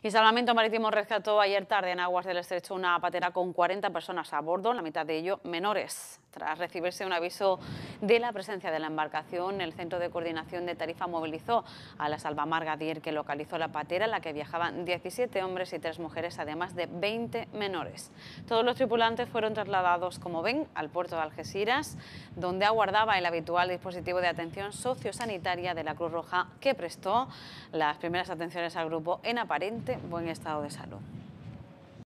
Y Salvamento Marítimo rescató ayer tarde en aguas del estrecho una patera con 40 personas a bordo, la mitad de ello menores. Al recibirse un aviso de la presencia de la embarcación, el Centro de Coordinación de Tarifa movilizó a la Salvamar Gadier que localizó la patera en la que viajaban 17 hombres y 3 mujeres, además de 20 menores. Todos los tripulantes fueron trasladados, como ven, al puerto de Algeciras, donde aguardaba el habitual dispositivo de atención sociosanitaria de la Cruz Roja que prestó las primeras atenciones al grupo en aparente buen estado de salud.